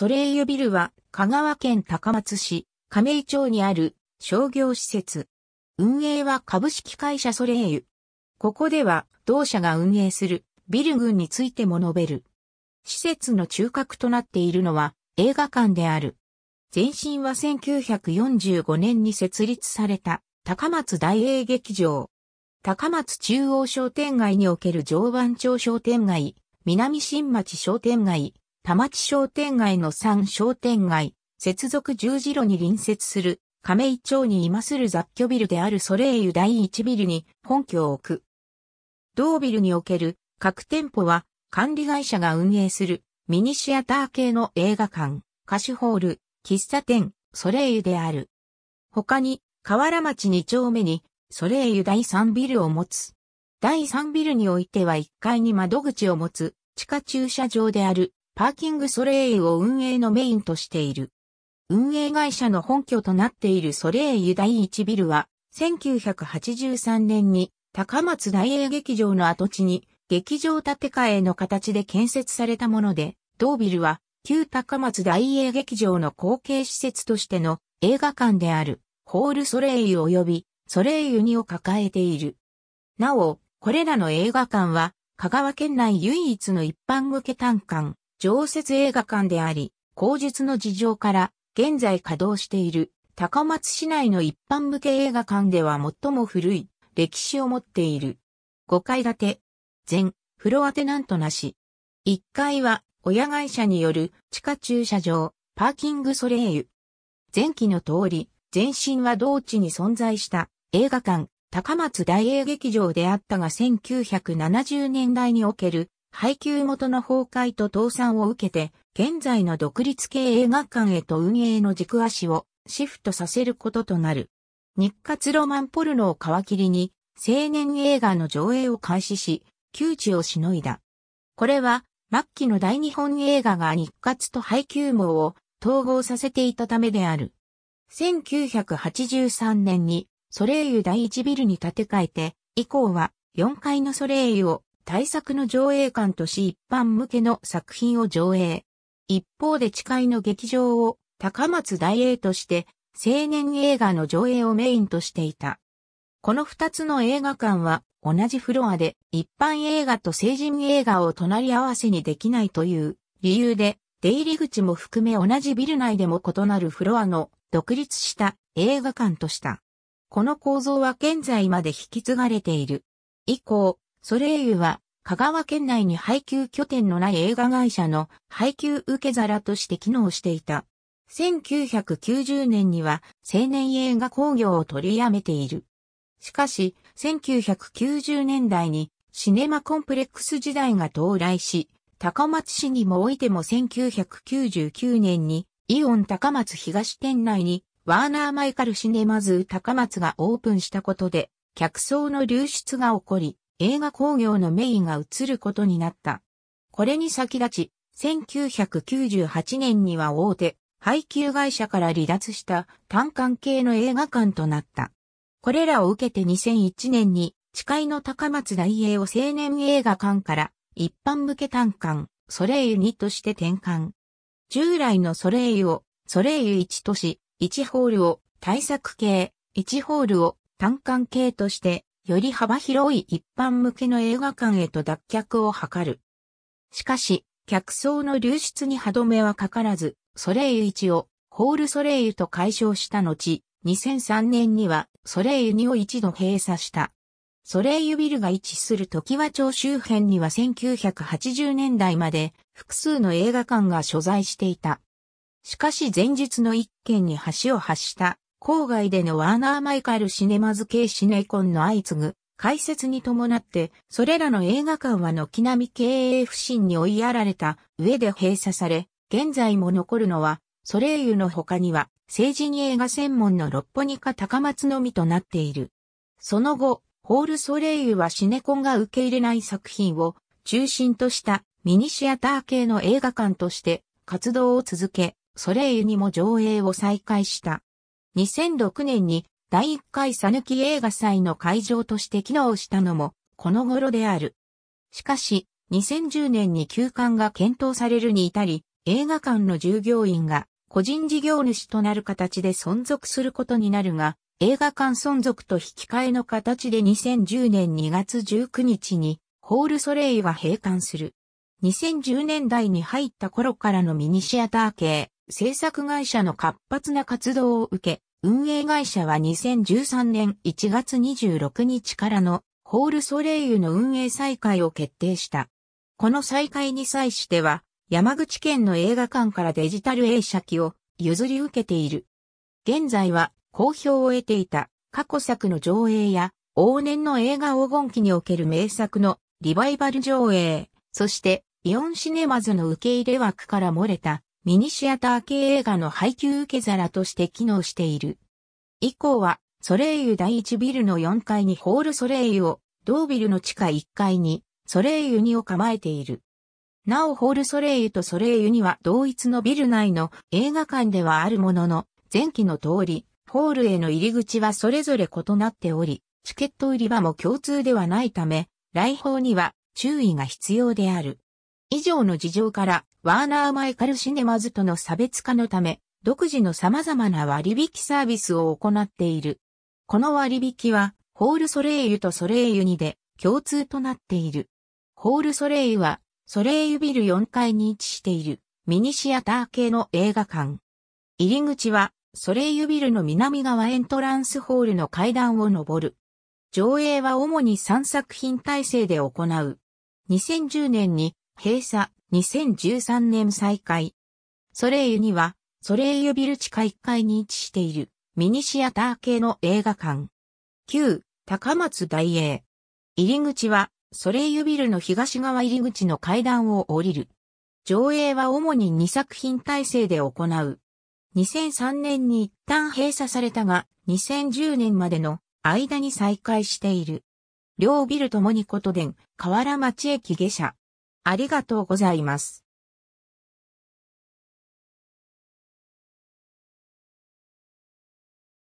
ソレイユビルは香川県高松市亀井町にある商業施設。運営は株式会社ソレイユ。ここでは同社が運営するビル群についても述べる。施設の中核となっているのは映画館である。前身は1945年に設立された高松大映劇場。高松中央商店街における常磐町商店街、南新町商店街、田町商店街の3商店街、接続十字路に隣接する亀井町に今する雑居ビルであるソレイユ第一ビルに本拠を置く。同ビルにおける各店舗は管理会社が運営するミニシアター系の映画館、歌手ホール、喫茶店、ソレイユである。他に河原町2丁目にソレイユ第3ビルを持つ。第3ビルにおいては1階に窓口を持つ地下駐車場であるパーキングソレイユを運営のメインとしている。運営会社の本拠となっているソレイユ第1ビルは、1983年に高松大英劇場の跡地に劇場建て替えの形で建設されたもので、同ビルは旧高松大英劇場の後継施設としての映画館であるホールソレイユ及びソレイユ2を抱えている。なお、これらの映画館は香川県内唯一の一般向け単館、常設映画館であり、口述の事情から現在稼働している高松市内の一般向け映画館では最も古い歴史を持っている。5階建て、全、フロアテナントなし。1階は親会社による地下駐車場、パーキングソレイユ。前期の通り、前身は同地に存在した映画館、高松大映劇場であったが1970年代における配給元の崩壊と倒産を受けて、現在の独立系映画館へと運営の軸足をシフトさせることとなる。日活ロマンポルノを皮切りに、青年映画の上映を開始し、窮地をしのいだ。これは、末期の大日本映画が日活と配給網を統合させていたためである。1983年にソレイユ第一ビルに建て替えて、以降は4階のソレイユを大作の上映館とし一般向けの作品を上映。一方で誓いの劇場を高松大英として青年映画の上映をメインとしていた。この二つの映画館は同じフロアで一般映画と成人映画を隣り合わせにできないという理由で出入り口も含め同じビル内でも異なるフロアの独立した映画館とした。この構造は現在まで引き継がれている。以降、ソレイユは、香川県内に配給拠点のない映画会社の配給受け皿として機能していた。1990年には青年映画工業を取りやめている。しかし、1990年代にシネマコンプレックス時代が到来し、高松市にもおいても1999年にイオン高松東店内にワーナーマイカルシネマズ高松がオープンしたことで客層の流出が起こり、映画工業のメインが移ることになった。これに先立ち、1998年には大手、配給会社から離脱した単館系の映画館となった。これらを受けて2001年に、誓いの高松大英を青年映画館から一般向け単館、ソレイユ2として転換。従来のソレイユを、ソレイユ1都市、1ホールを対策系、1ホールを単館系として、より幅広い一般向けの映画館へと脱却を図る。しかし、客層の流出に歯止めはかからず、ソレイユ1をホールソレイユと解消した後、2003年にはソレイユ2を一度閉鎖した。ソレイユビルが位置する時和町周辺には1980年代まで複数の映画館が所在していた。しかし前日の一件に橋を発した郊外でのワーナー・マイカル・シネマズ系シネコンの相次ぐ解説に伴って、それらの映画館は軒並み経営不振に追いやられた上で閉鎖され、現在も残るのは、ソレイユの他には、成人映画専門の六ポニか高松のみとなっている。その後、ホールソレイユはシネコンが受け入れない作品を中心としたミニシアター系の映画館として活動を続け、ソレイユにも上映を再開した。2006年に第1回さぬき映画祭の会場として機能したのもこの頃である。しかし、2010年に休館が検討されるに至り、映画館の従業員が個人事業主となる形で存続することになるが、映画館存続と引き換えの形で2010年2月19日にホールソレイは閉館する。2010年代に入った頃からのミニシアター系制作会社の活発な活動を受け、運営会社は2013年1月26日からのホールソレイユの運営再開を決定した。この再開に際しては、山口県の映画館からデジタル映写機を譲り受けている。現在は好評を得ていた過去作の上映や往年の映画黄金期における名作のリバイバル上映、そしてイオンシネマズの受け入れ枠から漏れたミニシアター系映画の配給受け皿として機能している。以降は、ソレイユ第1ビルの4階にホールソレイユを、同ビルの地下1階に、ソレイユ2を構えている。なおホールソレイユとソレイユには同一のビル内の映画館ではあるものの、前期の通り、ホールへの入り口はそれぞれ異なっており、チケット売り場も共通ではないため、来訪には注意が必要である。以上の事情から、ワーナーマイカルシネマズとの差別化のため、独自の様々な割引サービスを行っている。この割引は、ホールソレイユとソレイユ2で共通となっている。ホールソレイユは、ソレイユビル4階に位置しているミニシアター系の映画館。入り口は、ソレイユビルの南側エントランスホールの階段を上る。上映は主に3作品体制で行う。2010年に閉鎖、2013年再開。ソレイユには、ソレイユビル地下1階に位置している、ミニシアター系の映画館。旧、高松大英。入り口は、ソレイユビルの東側入り口の階段を降りる。上映は主に2作品体制で行う。2003年に一旦閉鎖されたが、2010年までの間に再開している。両ビルともに琴殿、河原町駅下車、ありがとうございます。